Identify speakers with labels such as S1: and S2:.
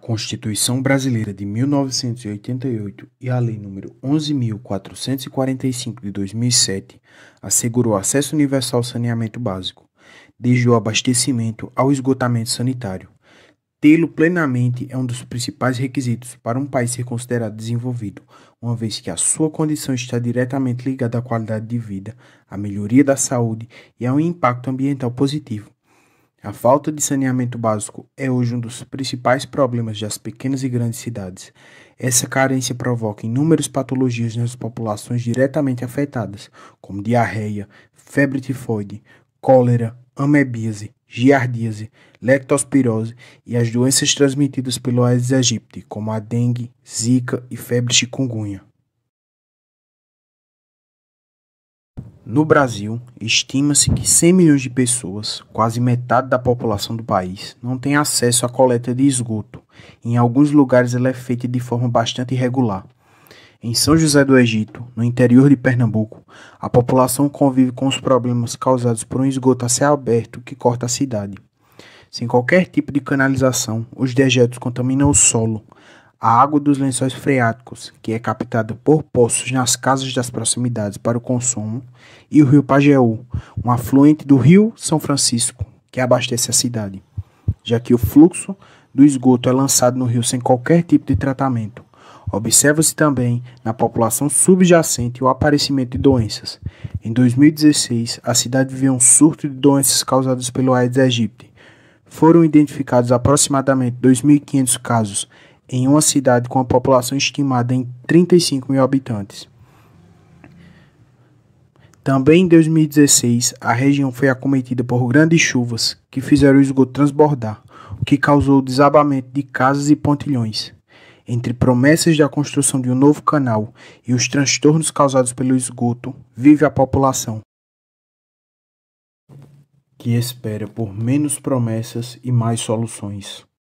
S1: Constituição Brasileira de 1988 e a Lei nº 11.445 de 2007 assegurou acesso universal ao saneamento básico, desde o abastecimento ao esgotamento sanitário. Tê-lo plenamente é um dos principais requisitos para um país ser considerado desenvolvido, uma vez que a sua condição está diretamente ligada à qualidade de vida, à melhoria da saúde e ao impacto ambiental positivo a falta de saneamento básico é hoje um dos principais problemas das pequenas e grandes cidades. Essa carência provoca inúmeras patologias nas populações diretamente afetadas, como diarreia, febre tifoide, cólera, amebíase, giardíase, leptospirose e as doenças transmitidas pelo Aedes aegypti, como a dengue, zika e febre chikungunya. No Brasil, estima-se que 100 milhões de pessoas, quase metade da população do país, não tem acesso à coleta de esgoto. Em alguns lugares ela é feita de forma bastante irregular. Em São José do Egito, no interior de Pernambuco, a população convive com os problemas causados por um esgoto a céu aberto que corta a cidade. Sem qualquer tipo de canalização, os dejetos contaminam o solo, a água dos lençóis freáticos, que é captada por poços nas casas das proximidades para o consumo, e o rio Pajeú, um afluente do rio São Francisco, que abastece a cidade, já que o fluxo do esgoto é lançado no rio sem qualquer tipo de tratamento. Observa-se também na população subjacente o aparecimento de doenças. Em 2016, a cidade viveu um surto de doenças causadas pelo Aedes aegypti. Foram identificados aproximadamente 2.500 casos em uma cidade com a população estimada em 35 mil habitantes. Também em 2016, a região foi acometida por grandes chuvas que fizeram o esgoto transbordar, o que causou o desabamento de casas e pontilhões. Entre promessas da construção de um novo canal e os transtornos causados pelo esgoto, vive a população, que espera por menos promessas e mais soluções.